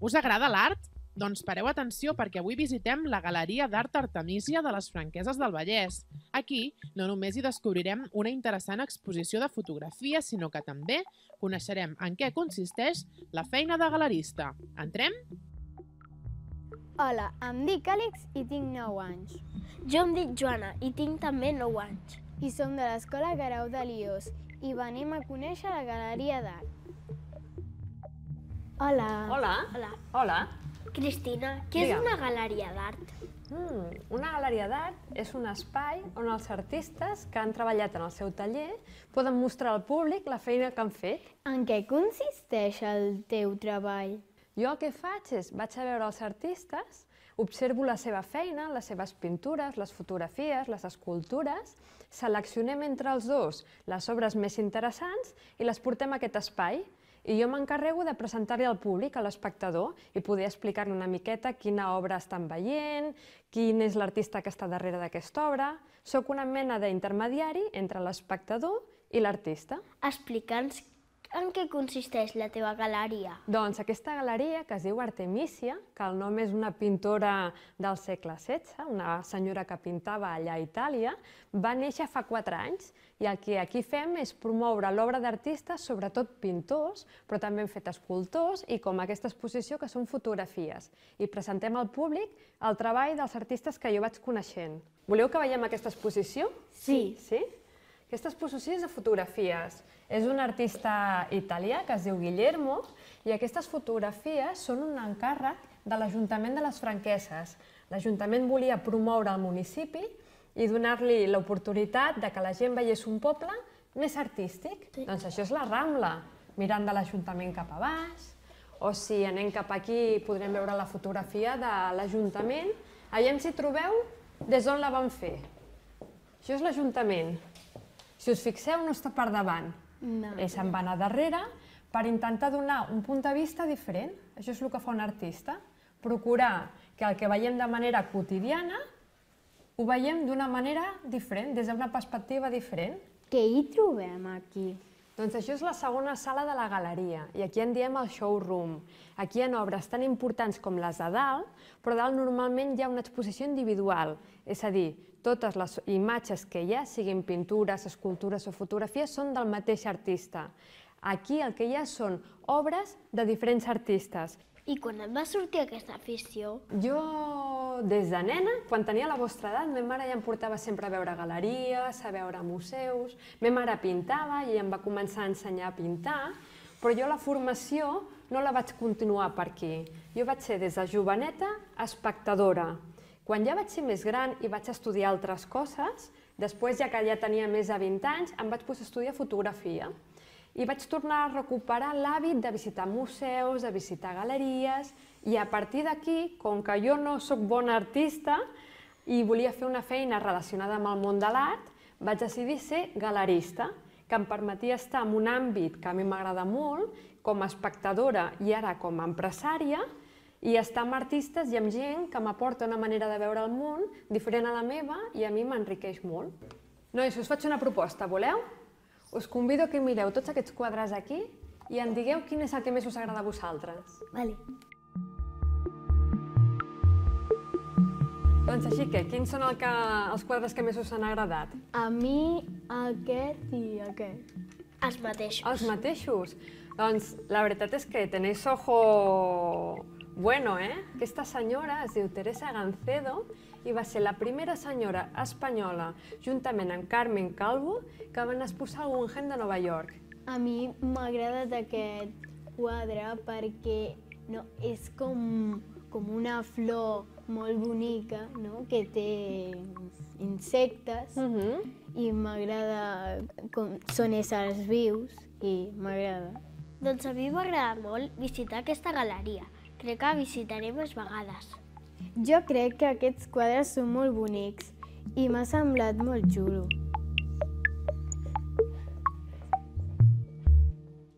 Us agrada l'art? Doncs pareu atenció perquè avui visitem la Galeria d'Art Artemisia de les Franqueses del Vallès. Aquí no només hi descobrirem una interessant exposició de fotografia, sinó que també coneixerem en què consisteix la feina de galerista. Entrem? Hola, em dic Àlex i tinc 9 anys. Jo em dic Joana i tinc també 9 anys. I som de l'Escola Garau de Liós i venim a conèixer la Galeria d'Art. Hola. Hola. Hola. Hola. Cristina, què Digue'm. és una galeria d'art? Mm, una galeria d'art és un espai on els artistes que han treballat en el seu taller poden mostrar al públic la feina que han fet. En què consisteix el teu treball? Jo el que faig és, vaig a veure els artistes, observo la seva feina, les seves pintures, les fotografies, les escultures, seleccionem entre els dos les obres més interessants i les portem a aquest espai, i jo m'encarrego de presentar-li al públic, a l'espectador, i poder explicar-li una miqueta quina obra estan veient, quin és l'artista que està darrere d'aquesta obra. Soc una mena d'intermediari entre l'espectador i l'artista. Explica'ns en què consisteix la teva galeria? Doncs aquesta galeria, que es diu Artemisia, que el nom és una pintora del segle XVI, una senyora que pintava allà a Itàlia, va néixer fa quatre anys i el que aquí fem és promoure l'obra d'artistes, sobretot pintors, però també hem fet escultors i com aquesta exposició que són fotografies. I presentem al públic el treball dels artistes que jo vaig coneixent. Voleu que veiem aquesta exposició? Sí. Sí? Aquesta exposició és de fotografies. És un artista italià que es diu Guillermo i aquestes fotografies són un encàrrec de l'Ajuntament de les Franqueses. L'Ajuntament volia promoure el municipi i donar-li l'oportunitat de que la gent veiés un poble més artístic. Sí. Doncs això és la Rambla, mirant de l'Ajuntament cap a baix, o si anem cap aquí podrem veure la fotografia de l'Ajuntament. Allà si trobeu des d'on la van fer. Això és l'Ajuntament. Si us fixeu, no està per davant, no. Eh, se'n va anar darrere per intentar donar un punt de vista diferent. Això és el que fa un artista, procurar que el que veiem de manera quotidiana ho veiem d'una manera diferent, des d'una perspectiva diferent. Què hi trobem aquí? Doncs això és la segona sala de la galeria, i aquí en diem el showroom. Aquí hi ha obres tan importants com les de dalt, però dalt normalment hi ha una exposició individual, és a dir, totes les imatges que hi ha, siguin pintures, escultures o fotografies, són del mateix artista. Aquí el que hi ha són obres de diferents artistes. I quan et va sortir aquesta afició? Jo, des de nena, quan tenia la vostra edat, ma mare ja em portava sempre a veure galeries, a veure museus... Ma mare pintava i em va començar a ensenyar a pintar, però jo la formació no la vaig continuar per aquí. Jo vaig ser des de joveneta espectadora. Quan ja vaig ser més gran i vaig estudiar altres coses, després, ja que ja tenia més de 20 anys, em vaig posar a estudiar fotografia i vaig tornar a recuperar l'hàbit de visitar museus, de visitar galeries, i a partir d'aquí, com que jo no sóc bona artista i volia fer una feina relacionada amb el món de l'art, vaig decidir ser galerista, que em permetia estar en un àmbit que a mi m'agrada molt, com a espectadora i ara com a empresària, i estar amb artistes i amb gent que m'aporta una manera de veure el món diferent a la meva i a mi m'enriqueix molt. Nois, us faig una proposta, voleu? Us convido que mireu tots aquests quadres aquí i en digueu quin és el que més us agrada a vosaltres. Vale. Doncs així que, quins són el que, els quadres que més us han agradat? A mi, aquest i aquest. Els mateixos. Els mateixos? Doncs la veritat és que tenéis ojo Bueno, eh? Aquesta senyora es diu Teresa Gancedo i va ser la primera senyora espanyola, juntament amb Carmen Calvo, que van esposar algun gent de Nova York. A mi m'ha agradat aquest quadre perquè no, és com, com una flor molt bonica, no? que té insectes uh mhm. -huh. i m'agrada com són éssers vius i m'agrada. Doncs a mi m'agrada molt visitar aquesta galeria, Crec que visitaré més vegades. Jo crec que aquests quadres són molt bonics i m'ha semblat molt xulo.